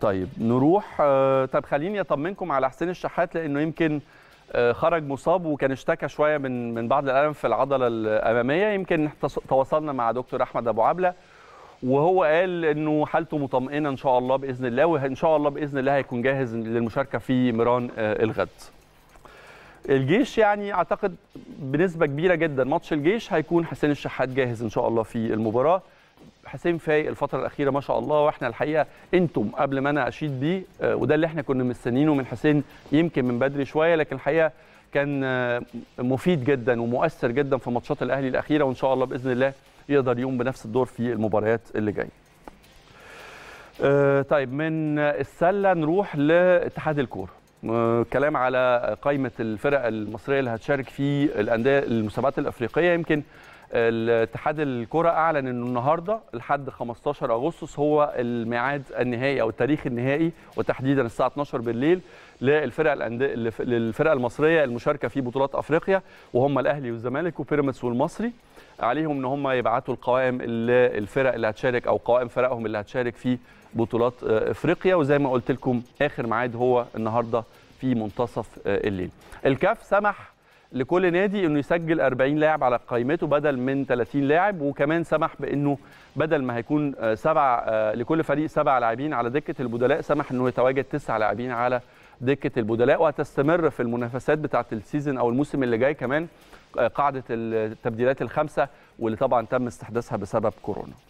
طيب نروح آه، طب خليني اطمنكم على حسين الشحات لانه يمكن آه، خرج مصاب وكان اشتكى شويه من من بعض الالم في العضله الاماميه يمكن تواصلنا مع دكتور احمد ابو عبله وهو قال انه حالته مطمئنه ان شاء الله باذن الله وان شاء الله باذن الله هيكون جاهز للمشاركه في ميران آه، الغد. الجيش يعني اعتقد بنسبه كبيره جدا ماتش الجيش هيكون حسين الشحات جاهز ان شاء الله في المباراه. حسين فايق الفتره الاخيره ما شاء الله واحنا الحقيقه انتم قبل ما انا اشيد بيه آه، وده اللي احنا كنا مستنيينه من حسين يمكن من بدري شويه لكن الحقيقه كان آه، مفيد جدا ومؤثر جدا في ماتشات الاهلي الاخيره وان شاء الله باذن الله يقدر يقوم بنفس الدور في المباريات اللي جايه آه، طيب من السله نروح لاتحاد الكوره كلام على قائمه الفرق المصريه اللي هتشارك في الانديه المسابقات الافريقيه يمكن الاتحاد الكره اعلن انه النهارده لحد 15 اغسطس هو الميعاد النهائي او التاريخ النهائي وتحديدا الساعه 12 بالليل للفرق الانديه للفرق المصريه المشاركه في بطولات افريقيا وهم الاهلي والزمالك وبيراميدز والمصري عليهم ان هم يبعتوا القوائم للفرق اللي هتشارك او قوائم فرقهم اللي هتشارك في بطولات آه، افريقيا وزي ما قلت لكم اخر ميعاد هو النهارده في منتصف آه، الليل الكاف سمح لكل نادي انه يسجل 40 لاعب على قائمته بدل من 30 لاعب وكمان سمح بانه بدل ما هيكون آه، سبع آه، لكل فريق سبع لاعبين على دكه البدلاء سمح انه يتواجد تسع لاعبين على دكه البدلاء وهتستمر في المنافسات بتاعه السيزون او الموسم اللي جاي كمان آه، قاعده التبديلات الخمسه واللي طبعا تم استحداثها بسبب كورونا